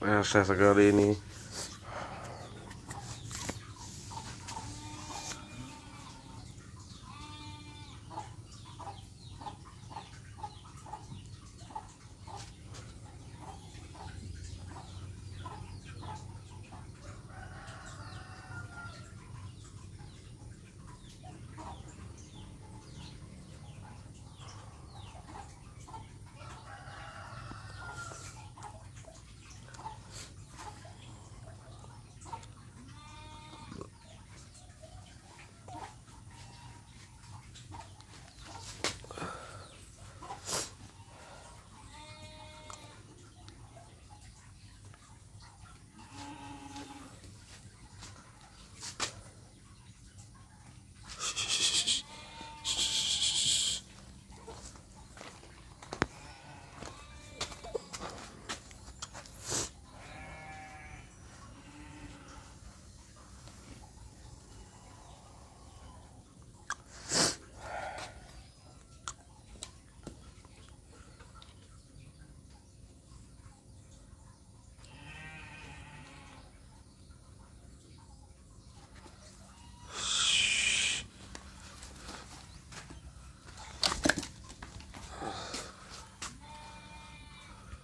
Ja, scheißegal, eh nie.